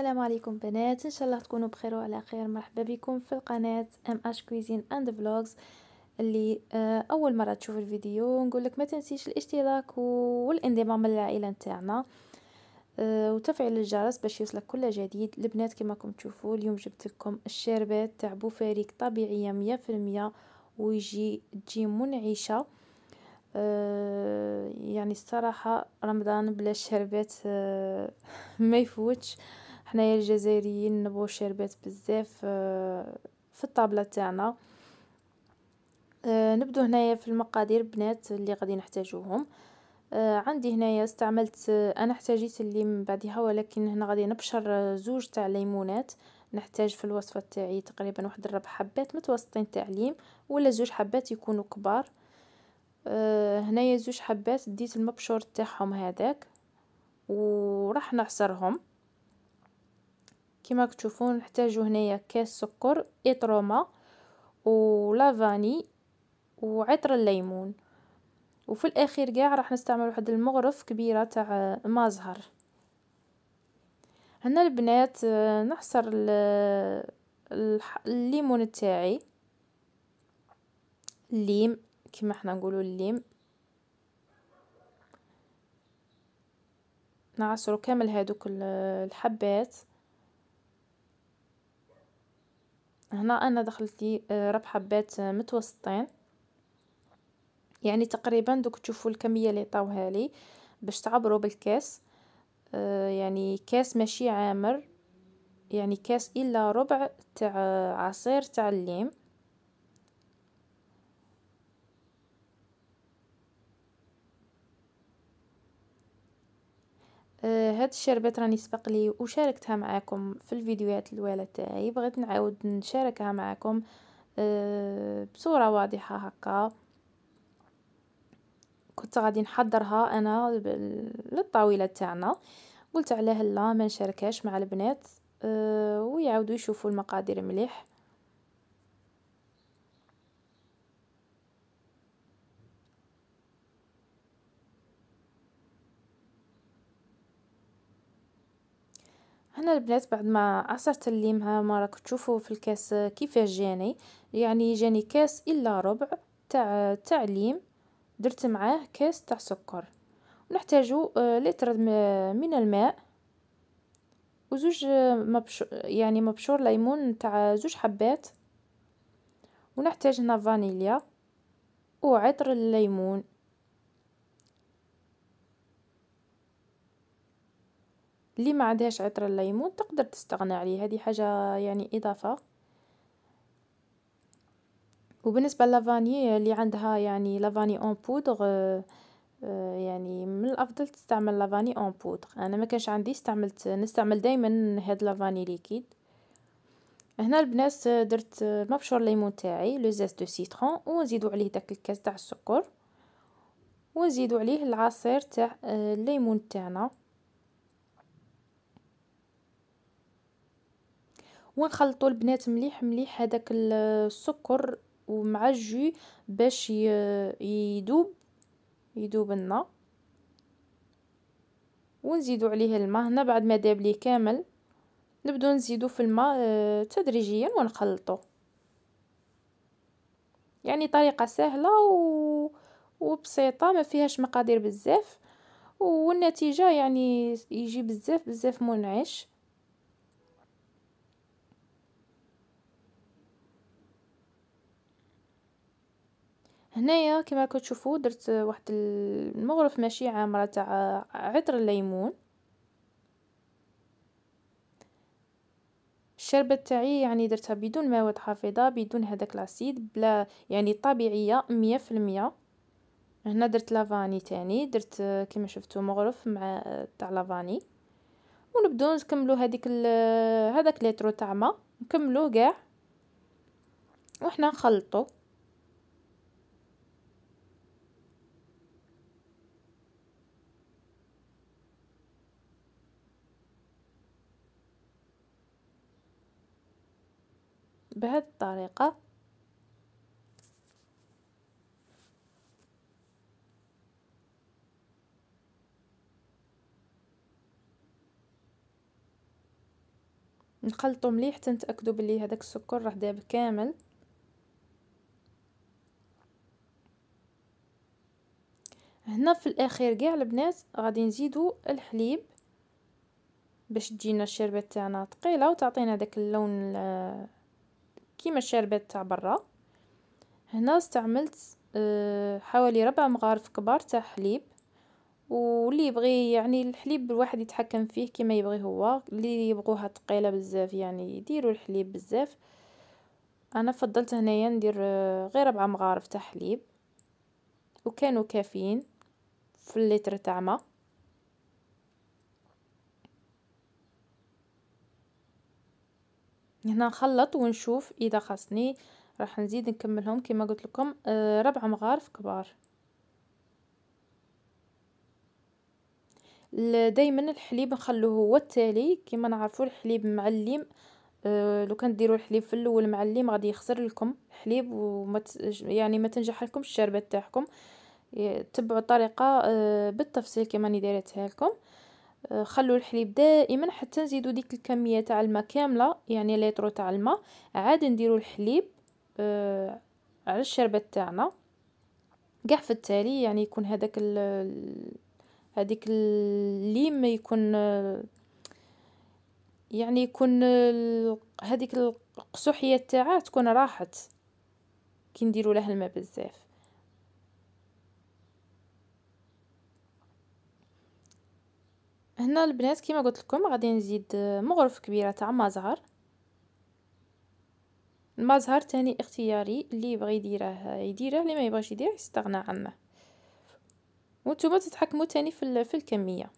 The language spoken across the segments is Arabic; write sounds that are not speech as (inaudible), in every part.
السلام عليكم بنات ان شاء الله تكونوا بخير وعلى خير مرحبا بكم في القناه ام اش كويزين اند فلوجز اللي آه، اول مره تشوف الفيديو نقول لك ما تنسيش الاشتراك والانضمام للعائله نتاعنا آه، وتفعيل الجرس باش يوصلك كل جديد البنات كما راكم تشوفوا اليوم جبت لكم الشربات تاع بوفاريك طبيعيه 100% ويجي تجي منعشه آه، يعني الصراحة رمضان بلا شربات (laughs) ما يفوتش حنايا الجزائريين نبغو الشربات بزاف آه، في الطابله تاعنا آه، نبدو هنايا في المقادير بنات اللي غادي نحتاجوهم آه، عندي هنايا استعملت انا احتاجيت اللي من بعدها ولكن هنا غادي نبشر زوج تاع ليمونات نحتاج في الوصفه تاعي تقريبا واحد الربع حبات متوسطين تاع ليم ولا زوج حبات يكونوا كبار هنايا زوج حبات ديت المبشور تاعهم هذاك وراح نعصرهم كما كتشوفوا نحتاجو هنايا كاس سكر اطروما ولافاني وعطر الليمون وفي الاخير كاع راح نستعمل واحد المغرف كبيره تاع ما زهر هنا البنات آه، نحصر الليمون تاعي الليم كما حنا نقولوا الليم نعصرو كامل هادوك الحبات هنا انا لي آه، ربع حبات آه، متوسطين يعني تقريبا دوك تشوفوا الكميه اللي عطاوها لي باش تعبروا بالكاس آه، يعني كاس ماشي عامر يعني كاس الا ربع تاع عصير تاع الليم هاد الشربات راني سبق لي وشاركتها معاكم في الفيديوهات الاولى تاعي بغيت نعاود نشاركها معاكم آه، بصوره واضحه هكا كنت غادي نحضرها انا للطاوله تاعنا قلت على هلا ما نشاركهاش مع البنات آه، ويعاودوا يشوفوا المقادير مليح هنا البنات بعد ما عصرت ها ما راك تشوفوا في الكاس كيفاش جاني يعني جاني كاس الا ربع تاع تاع ليم درت معاه كاس تاع سكر نحتاجو آه، لتر من الماء وزوج آه، مبشور يعني مبشور ليمون تاع زوج حبات ونحتاج هنا فانيليا وعطر الليمون اللي ما عندهاش عطر الليمون تقدر تستغنى عليه هذه حاجه يعني اضافه وبالنسبه لافاني اللي عندها يعني لافاني اون آه، بودغ آه، يعني من الافضل تستعمل لافاني اون بودغ انا ما كانش عندي استعملت نستعمل دائما هاد لافاني ليكيد هنا البنات آه، درت مبشور ليمون تاعي لو زيست دو سيترون ونزيدو عليه داك الكاس تاع السكر ونزيدو عليه العصير تاع الليمون تاعنا ونخلطوا البنات مليح مليح هذاك السكر ومع الجو باش يذوب يذوب لنا ونزيدوا عليه الماء هنا بعد ما داب ليه كامل نبدو نزيدو في الماء آه، تدريجيا ونخلطوا يعني طريقه سهله و... وبسيطه ما فيهاش مقادير بزاف والنتيجه يعني يجي بزاف بزاف منعش هنايا كما راكم تشوفوا درت واحد المغرف ماشي عامره تاع عطر الليمون الشربة تاعي يعني درتها بدون مواد حافظة بدون هذاك لاسيد بلا يعني طبيعية مية في المية هنا درت لافاني تاني درت كما شفتوا مغرف مع تاع لافاني ونبداو نكملو هذيك هذاك لترو تاع ما نكملوه كاع وحنا نخلطو بهذه الطريقة نخلطو مليح حتى نتاكدو بلي هذاك السكر راه داب كامل هنا في الاخير كاع البنات غادي نزيدو الحليب باش تجينا الشربه تاعنا ثقيله وتعطينا داك اللون كيما الشربات تاع برا هنا استعملت آه، حوالي ربع مغارف كبار تاع حليب واللي يبغي يعني الحليب الواحد يتحكم فيه كيما يبغي هو اللي يبغوها ثقيله بزاف يعني يديروا الحليب بزاف انا فضلت هنايا ندير آه، غير ربع مغارف تاع حليب وكانوا كافيين في الليتر تاع ماء هنا نخلط ونشوف اذا خاصني راح نزيد نكملهم كما قلت لكم آه، ربع مغارف كبار دائما الحليب نخلوه هو التالي كما نعرفوا الحليب مع الليم آه، لو كان ديروا الحليب في الاول مع الليم غادي يخسر لكم الحليب وما يعني ما تنجح لكم الشربه تاعكم تبعوا الطريقه آه، بالتفصيل كما راني دايرتها لكم آه، خلو الحليب دائما حتى نزيدو ديك الكميه تاع الماء كامله يعني لتر تاع الماء عاد نديرو الحليب آه، على الشربات تاعنا كاع في التالي يعني يكون هذاك هذيك الليم يكون آه، يعني يكون هذيك القسوحيه تاعه تكون راحت كي نديرو لها الماء بزاف هنا البنات كيما قلت لكم غادي نزيد آه، مغرف كبيره تاع مزهر المزهر تاني اختياري اللي يبغي يديره يديره اللي ما يبغاش يديره يستغنى عنه وانتم تتحكموا تاني في, في الكميه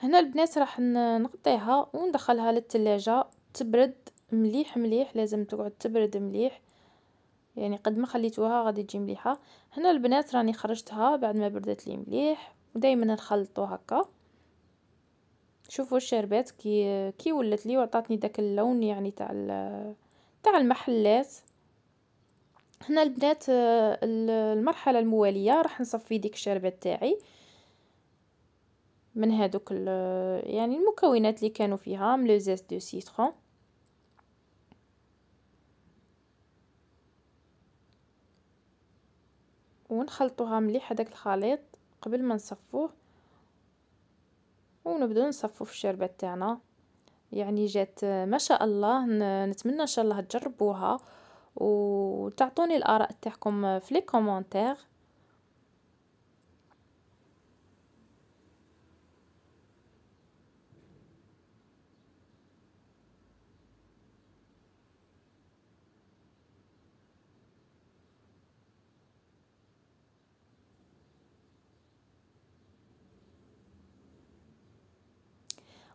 هنا البنات راح نغطيها وندخلها للثلاجه تبرد مليح مليح لازم تقعد تبرد مليح يعني قد ما خليتوها غادي تجي مليحه هنا البنات راني خرجتها بعد ما بردت لي مليح ودائما نخلطو هكا شوفوا الشربات كي كي ولات لي وعطاتني داك اللون يعني تاع تاع المحلات هنا البنات المرحله المواليه راح نصفي ديك الشربات تاعي من هذوك يعني المكونات اللي كانوا فيها من لو زيست دو سيترون ونخلطوها مليح هداك الخليط قبل ما نصفوه ونبداو نصفو في الشربات تاعنا يعني جات ما شاء الله نتمنى ان شاء الله تجربوها وتعطوني الاراء تاعكم في لي كومونتير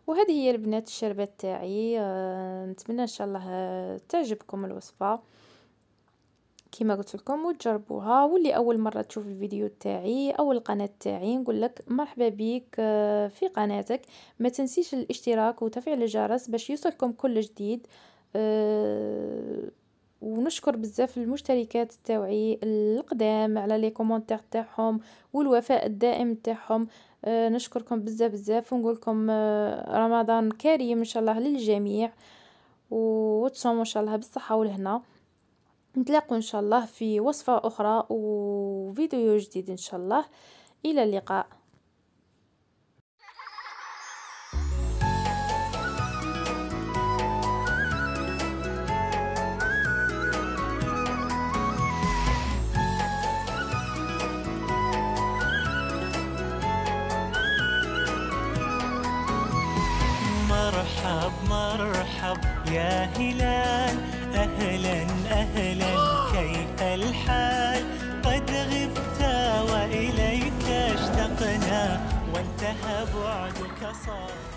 وهذه هي البنات الشربات تاعي آه، نتمنى ان شاء الله آه، تعجبكم الوصفة كما قلت لكم وتجربوها واللي اول مره تشوف الفيديو تاعي او القناه تاعي نقول لك مرحبا بك آه، في قناتك ما تنسيش الاشتراك وتفعيل الجرس باش يوصلكم كل جديد ونشكر بزاف المشتركات تاعي القدام على لي كومونتير تاعهم والوفاء الدائم تاعهم آه، نشكركم بزاف بزاف ونقولكم آه، رمضان كريم ان شاء الله للجميع وتصوموا ان شاء الله بالصحه والهنا نتلاقوا ان شاء الله في وصفه اخرى وفيديو جديد ان شاء الله الى اللقاء مرحب مرحب يا هلال أهلا أهلا كيف الحال قد غبت وإليك اشتقنا وانتهى بعدك صار